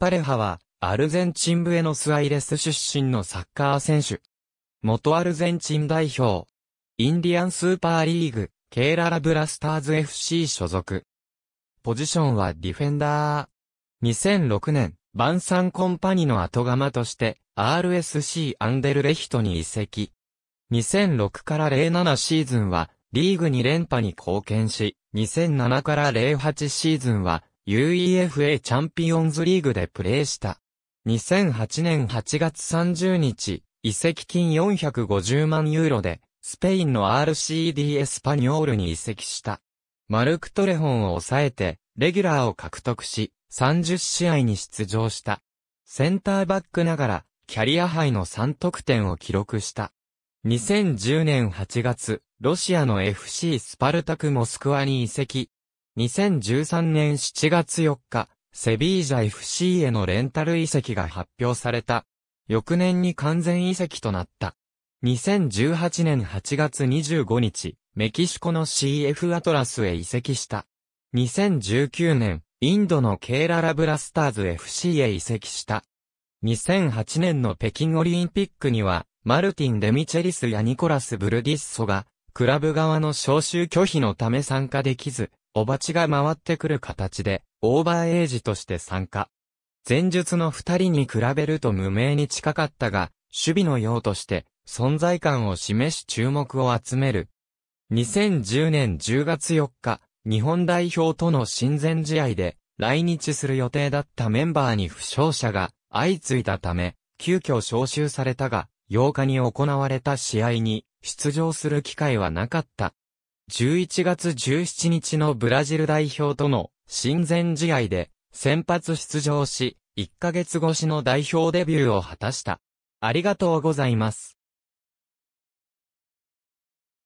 パレハは、アルゼンチンブエノスアイレス出身のサッカー選手。元アルゼンチン代表。インディアンスーパーリーグ、ケーララブラスターズ FC 所属。ポジションはディフェンダー。2006年、バンサンコンパニの後釜として、RSC アンデルレヒトに移籍。2006から07シーズンは、リーグ2連覇に貢献し、2007から08シーズンは、UEFA チャンピオンズリーグでプレーした。2008年8月30日、移籍金450万ユーロで、スペインの RCD エスパニョールに移籍した。マルク・トレホンを抑えて、レギュラーを獲得し、30試合に出場した。センターバックながら、キャリア杯の3得点を記録した。2010年8月、ロシアの FC スパルタク・モスクワに移籍、2013年7月4日、セビージャ FC へのレンタル移籍が発表された。翌年に完全移籍となった。2018年8月25日、メキシコの CF アトラスへ移籍した。2019年、インドのケーララブラスターズ FC へ移籍した。2008年の北京オリンピックには、マルティン・デミチェリスやニコラス・ブルディッソが、クラブ側の招集拒否のため参加できず、おばちが回ってくる形で、オーバーエイジとして参加。前述の二人に比べると無名に近かったが、守備の用として存在感を示し注目を集める。2010年10月4日、日本代表との親善試合で来日する予定だったメンバーに負傷者が相次いだため、急遽招集されたが、8日に行われた試合に出場する機会はなかった。11月17日のブラジル代表との親善試合で先発出場し、1ヶ月越しの代表デビューを果たした。ありがとうございます。